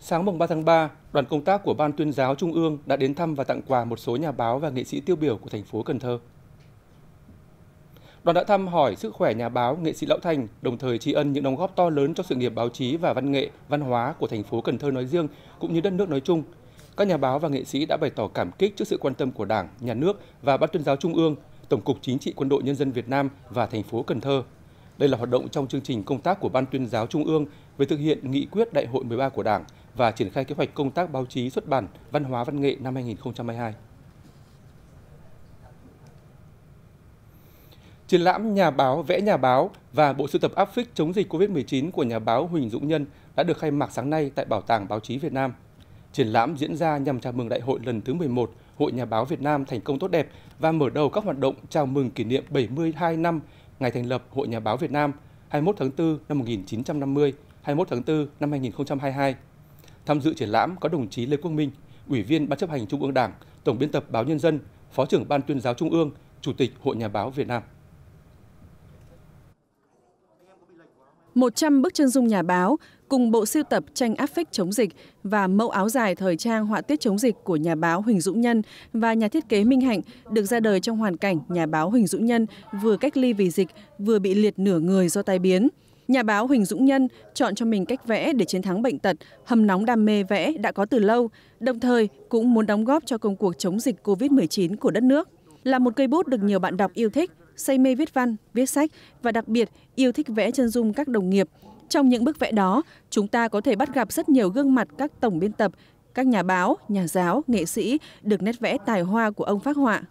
Sáng mùng 3 tháng 3, đoàn công tác của Ban tuyên giáo Trung ương đã đến thăm và tặng quà một số nhà báo và nghệ sĩ tiêu biểu của thành phố Cần Thơ. Đoàn đã thăm hỏi sức khỏe nhà báo, nghệ sĩ Lão Thành, đồng thời tri ân những đóng góp to lớn cho sự nghiệp báo chí và văn nghệ, văn hóa của thành phố Cần Thơ nói riêng cũng như đất nước nói chung. Các nhà báo và nghệ sĩ đã bày tỏ cảm kích trước sự quan tâm của Đảng, Nhà nước và Ban tuyên giáo Trung ương, Tổng cục Chính trị Quân đội Nhân dân Việt Nam và thành phố Cần Thơ. Đây là hoạt động trong chương trình công tác của Ban tuyên giáo Trung ương về thực hiện nghị quyết Đại hội 13 của Đảng – và triển khai kế hoạch công tác báo chí xuất bản văn hóa văn nghệ năm 2022. Triển lãm Nhà báo vẽ nhà báo và bộ sưu tập áp phích chống dịch COVID-19 của nhà báo Huỳnh Dũng Nhân đã được khai mạc sáng nay tại Bảo tàng Báo chí Việt Nam. Triển lãm diễn ra nhằm chào mừng đại hội lần thứ 11 Hội Nhà báo Việt Nam thành công tốt đẹp và mở đầu các hoạt động chào mừng kỷ niệm 72 năm ngày thành lập Hội Nhà báo Việt Nam 21 tháng 4 năm 1950, 21 tháng 4 năm 2022. Tham dự triển lãm có đồng chí Lê Quốc Minh, Ủy viên Ban chấp hành Trung ương Đảng, Tổng biên tập Báo Nhân dân, Phó trưởng Ban tuyên giáo Trung ương, Chủ tịch Hội Nhà báo Việt Nam. 100 bức chân dung nhà báo cùng bộ sưu tập tranh áp phích chống dịch và mẫu áo dài thời trang họa tiết chống dịch của nhà báo Huỳnh Dũng Nhân và nhà thiết kế Minh Hạnh được ra đời trong hoàn cảnh nhà báo Huỳnh Dũng Nhân vừa cách ly vì dịch vừa bị liệt nửa người do tai biến. Nhà báo Huỳnh Dũng Nhân chọn cho mình cách vẽ để chiến thắng bệnh tật, hầm nóng đam mê vẽ đã có từ lâu, đồng thời cũng muốn đóng góp cho công cuộc chống dịch COVID-19 của đất nước. Là một cây bút được nhiều bạn đọc yêu thích, say mê viết văn, viết sách và đặc biệt yêu thích vẽ chân dung các đồng nghiệp. Trong những bức vẽ đó, chúng ta có thể bắt gặp rất nhiều gương mặt các tổng biên tập, các nhà báo, nhà giáo, nghệ sĩ được nét vẽ tài hoa của ông phát họa.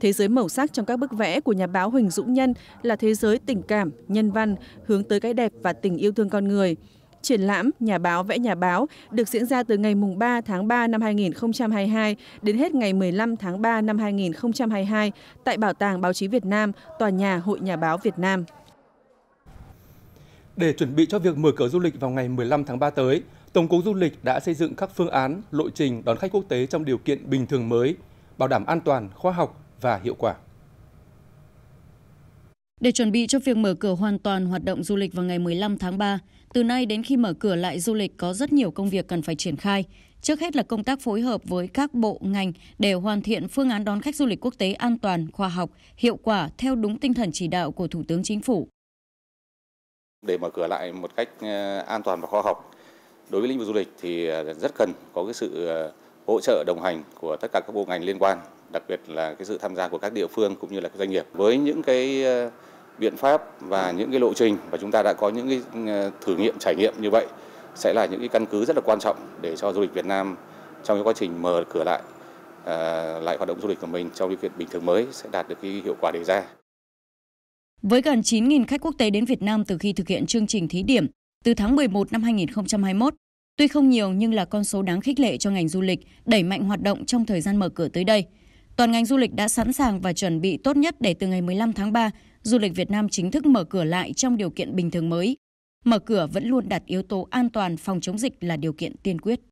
Thế giới màu sắc trong các bức vẽ của nhà báo Huỳnh Dũng Nhân là thế giới tình cảm, nhân văn, hướng tới cái đẹp và tình yêu thương con người. Triển lãm Nhà báo vẽ nhà báo được diễn ra từ ngày 3 tháng 3 năm 2022 đến hết ngày 15 tháng 3 năm 2022 tại Bảo tàng Báo chí Việt Nam, Tòa nhà Hội Nhà báo Việt Nam. Để chuẩn bị cho việc mở cửa du lịch vào ngày 15 tháng 3 tới, Tổng cục Du lịch đã xây dựng các phương án, lộ trình đón khách quốc tế trong điều kiện bình thường mới, bảo đảm an toàn, khoa học, và hiệu quả. Để chuẩn bị cho việc mở cửa hoàn toàn hoạt động du lịch vào ngày 15 tháng 3, từ nay đến khi mở cửa lại du lịch có rất nhiều công việc cần phải triển khai. Trước hết là công tác phối hợp với các bộ ngành để hoàn thiện phương án đón khách du lịch quốc tế an toàn, khoa học, hiệu quả theo đúng tinh thần chỉ đạo của Thủ tướng Chính phủ. Để mở cửa lại một cách ờ, an toàn và khoa học, đối với lĩnh vực du lịch thì ờ, rất cần có cái sự ờ, hỗ trợ đồng hành của tất cả các bộ ngành liên quan đặc biệt là cái sự tham gia của các địa phương cũng như là các doanh nghiệp. Với những cái ờ, biện pháp và những cái lộ trình và chúng ta đã có những cái ờ, thử nghiệm trải nghiệm như vậy sẽ là những cái căn cứ rất là quan trọng để cho du lịch Việt Nam trong cái quá trình mở cửa lại ờ, lại hoạt động du lịch của mình trong điều kiện bình thường mới sẽ đạt được cái hiệu quả đề ra. Với gần 9.000 khách quốc tế đến Việt Nam từ khi thực hiện chương trình thí điểm từ tháng 11 năm 2021, tuy không nhiều nhưng là con số đáng khích lệ cho ngành du lịch đẩy mạnh hoạt động trong thời gian mở cửa tới đây – Toàn ngành du lịch đã sẵn sàng và chuẩn bị tốt nhất để từ ngày 15 tháng 3, du lịch Việt Nam chính thức mở cửa lại trong điều kiện bình thường mới. Mở cửa vẫn luôn đặt yếu tố an toàn phòng chống dịch là điều kiện tiên quyết.